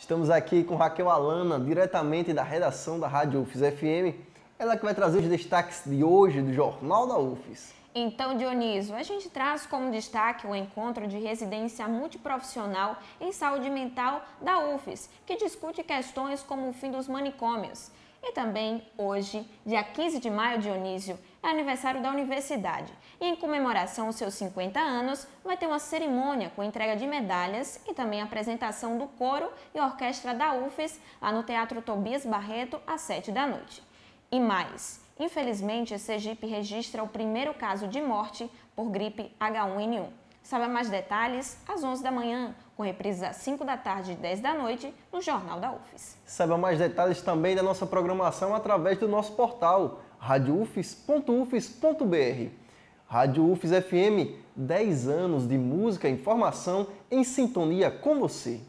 Estamos aqui com Raquel Alana, diretamente da redação da Rádio UFES FM. Ela que vai trazer os destaques de hoje do Jornal da UFES. Então, Dionísio, a gente traz como destaque o encontro de residência multiprofissional em saúde mental da UFES, que discute questões como o fim dos manicômios. E também, hoje, dia 15 de maio, Dionísio, é aniversário da universidade. E em comemoração aos seus 50 anos, vai ter uma cerimônia com entrega de medalhas e também apresentação do coro e orquestra da UFES lá no Teatro Tobias Barreto às 7 da noite. E mais, infelizmente, Sergipe registra o primeiro caso de morte por gripe H1N1. Saiba mais detalhes às 11 da manhã, com reprises às 5 da tarde e 10 da noite no Jornal da UFES. Saiba mais detalhes também da nossa programação através do nosso portal radioufes.ufes.br. Rádio UFES FM, 10 anos de música e informação em sintonia com você.